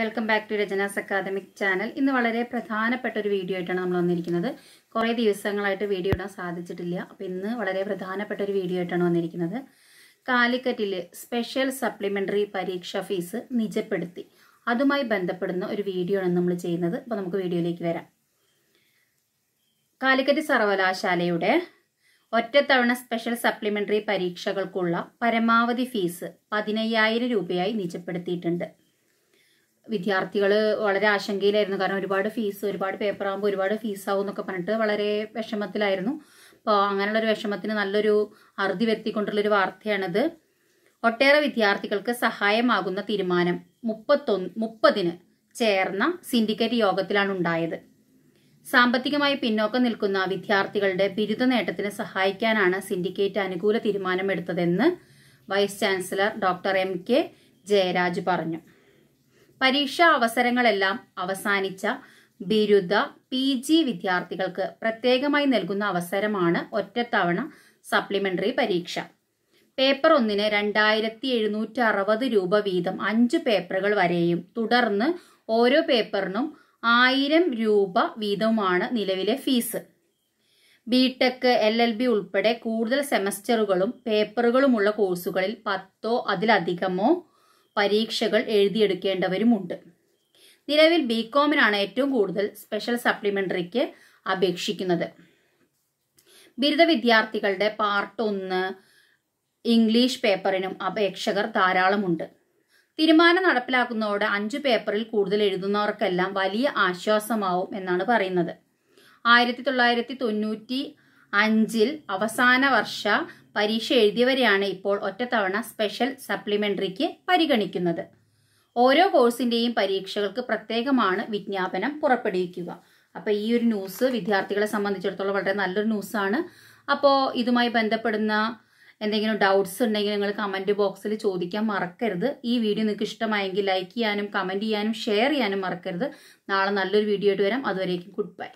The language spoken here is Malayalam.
welcome back to Rachana's academic channel ഇന്ന് വളരെ പ്രധാനപ്പെട്ട ഒരു വീഡിയോ ആയിട്ടാണ് നമ്മൾ വന്നിരിക്കുന്നത് കുറേ ദിവസങ്ങളായിട്ട് വീഡിയോ ഇടാൻ സാധിച്ചിട്ടില്ല അപ്പോൾ ഇന്ന് വളരെ പ്രധാനപ്പെട്ട ഒരു വീഡിയോ ആയിട്ടാണ് വന്നിരിക്കുന്നത് കാലിക്കറ്റിലെ സ്പെഷ്യൽ സപ്ലിമെൻ്ററി പരീക്ഷ ഫീസ് നിജപ്പെടുത്തി അതുമായി ബന്ധപ്പെടുന്ന ഒരു വീഡിയോ ആണ് നമ്മൾ ചെയ്യുന്നത് അപ്പോൾ നമുക്ക് വീഡിയോയിലേക്ക് വരാം കാലിക്കറ്റ് സർവകലാശാലയുടെ ഒറ്റത്തവണ സ്പെഷ്യൽ സപ്ലിമെൻ്ററി പരീക്ഷകൾക്കുള്ള പരമാവധി ഫീസ് പതിനയ്യായിരം രൂപയായി നിജപ്പെടുത്തിയിട്ടുണ്ട് വിദ്യാർത്ഥികൾ വളരെ ആശങ്കയിലായിരുന്നു കാരണം ഒരുപാട് ഫീസ് ഒരുപാട് പേപ്പർ ആകുമ്പോൾ ഒരുപാട് ഫീസ് ആവും എന്നൊക്കെ പറഞ്ഞിട്ട് വളരെ വിഷമത്തിലായിരുന്നു അപ്പോൾ അങ്ങനെയുള്ള ഒരു വിഷമത്തിന് നല്ലൊരു അറുതി വെത്തിക്കൊണ്ടുള്ളൊരു വാർത്തയാണിത് ഒട്ടേറെ വിദ്യാർത്ഥികൾക്ക് സഹായമാകുന്ന തീരുമാനം മുപ്പത്തൊന്ന് മുപ്പതിന് ചേർന്ന സിൻഡിക്കേറ്റ് യോഗത്തിലാണ് ഉണ്ടായത് സാമ്പത്തികമായി പിന്നോക്കം നിൽക്കുന്ന വിദ്യാർത്ഥികളുടെ ബിരുദ നേട്ടത്തിന് സഹായിക്കാനാണ് സിൻഡിക്കേറ്റ് അനുകൂല തീരുമാനമെടുത്തതെന്ന് vice chancellor doctor M K Jayaraj പറഞ്ഞു പരീക്ഷാ അവസരങ്ങളെല്ലാം അവസാനിച്ച ബിരുദ പി ജി വിദ്യാർത്ഥികൾക്ക് പ്രത്യേകമായി നൽകുന്ന അവസരമാണ് ഒറ്റത്തവണ സപ്ലിമെന്ററി പരീക്ഷ പേപ്പർ ഒന്നിന് രണ്ടായിരത്തി എഴുന്നൂറ്റി അറുപത് രൂപ വീതം അഞ്ച് പേപ്പറുകൾ വരെയും തുടർന്ന് ഓരോ പേപ്പറിനും ആയിരം രൂപ വീതവുമാണ് നിലവിലെ fees BTech L L B ഉൾപ്പെടെ കൂടുതൽ സെമസ്റ്ററുകളും പേപ്പറുകളുമുള്ള കോഴ്സുകളിൽ പത്തോ അതിലധികമോ പരീക്ഷകൾ എഴുതിയെടുക്കേണ്ടവരുമുണ്ട് നിലവിൽ ബി കോമിനാണ് ഏറ്റവും കൂടുതൽ സ്പെഷ്യൽ സപ്ലിമെന്ററിക്ക് അപേക്ഷിക്കുന്നത് ബിരുദ വിദ്യാർത്ഥികളുടെ പാർട്ട് ഒന്ന് ഇംഗ്ലീഷ് പേപ്പറിനും അപേക്ഷകർ ധാരാളമുണ്ട് തീരുമാനം നടപ്പിലാക്കുന്നതോടെ അഞ്ചു പേപ്പറിൽ കൂടുതൽ എഴുതുന്നവർക്കെല്ലാം വലിയ ആശ്വാസമാവും എന്നാണ് പറയുന്നത് ആയിരത്തി തൊള്ളായിരത്തി തൊണ്ണൂറ്റി അഞ്ചിൽ അവസാന വർഷ പരീക്ഷ എഴുതിയവരെയാണ് ഇപ്പോൾ ഒറ്റത്തവണ സ്പെഷ്യൽ സപ്ലിമെന്ററിക്ക് പരിഗണിക്കുന്നത് ഓരോ കോഴ്സിൻ്റെയും പരീക്ഷകൾക്ക് പ്രത്യേകമാണ് വിജ്ഞാപനം പുറപ്പെടുവിക്കുക അപ്പോൾ ഈ ഒരു ന്യൂസ് വിദ്യാർത്ഥികളെ സംബന്ധിച്ചിടത്തോളം വളരെ നല്ലൊരു ന്യൂസാണ് അപ്പോൾ ഇതുമായി ബന്ധപ്പെടുന്ന എന്തെങ്കിലും ഡൗട്ട്സ് ഉണ്ടെങ്കിൽ നിങ്ങൾ കമൻറ്റ് ബോക്സിൽ ചോദിക്കാൻ മറക്കരുത് ഈ വീഡിയോ നിങ്ങൾക്ക് ഇഷ്ടമായെങ്കിൽ ലൈക്ക് ചെയ്യാനും കമൻറ്റ് ചെയ്യാനും ഷെയർ ചെയ്യാനും മറക്കരുത് നാളെ നല്ലൊരു വീഡിയോ ആയിട്ട് വരാം അതുവരേക്കും ഗുഡ് ബൈ